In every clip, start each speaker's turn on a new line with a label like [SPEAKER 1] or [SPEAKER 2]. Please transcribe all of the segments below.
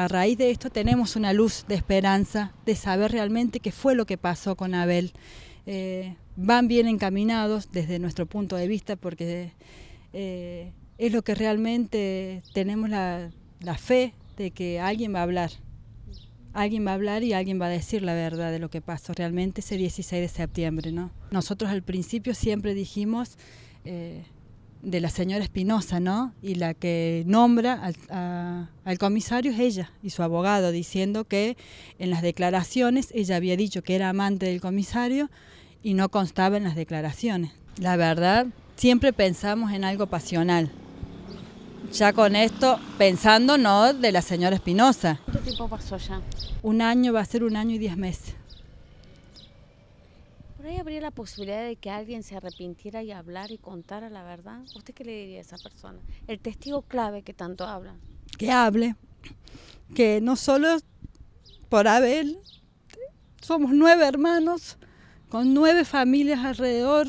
[SPEAKER 1] A raíz de esto tenemos una luz de esperanza, de saber realmente qué fue lo que pasó con Abel. Eh, van bien encaminados desde nuestro punto de vista porque eh, es lo que realmente tenemos la, fe de que alguien va a hablar. Alguien va a hablar y alguien va a decir la verdad de lo que pasó realmente ese 16 de septiembre. ¿no? Nosotros al principio siempre dijimos... Eh, de la señora Espinosa, ¿no? Y la que nombra al, comisario es ella y su abogado, diciendo que en las declaraciones ella había dicho que era amante del comisario y no constaba en las declaraciones. La verdad, siempre pensamos en algo pasional. Ya con esto, pensando no de la señora Espinosa.
[SPEAKER 2] ¿Cuánto tiempo pasó ya?
[SPEAKER 1] Un año, va a ser un año y diez meses.
[SPEAKER 2] Por ahí habría la posibilidad de que alguien se arrepintiera y hablar y contara la verdad. ¿Usted qué le diría a esa persona? El testigo clave que tanto habla.
[SPEAKER 1] Que hable. Que no solo por Abel, somos nueve hermanos con nueve familias alrededor,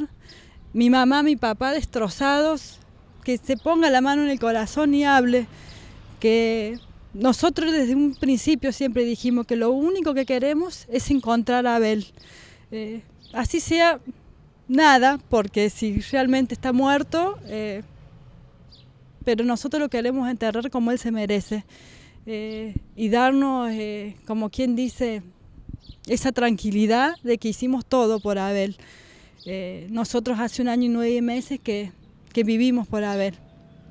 [SPEAKER 1] mi mamá, mi papá destrozados, que se ponga la mano en el corazón y hable, que nosotros desde un principio siempre dijimos que lo único que queremos es encontrar a Abel. Eh, así sea nada, porque si realmente está muerto, eh, pero nosotros lo queremos enterrar como él se merece eh, y darnos, como quien dice, esa tranquilidad de que hicimos todo por Abel. nosotros hace un año y nueve meses que, vivimos por Abel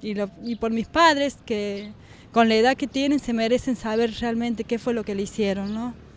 [SPEAKER 1] y, y por mis padres que con la edad que tienen se merecen saber realmente qué fue lo que le hicieron, ¿no?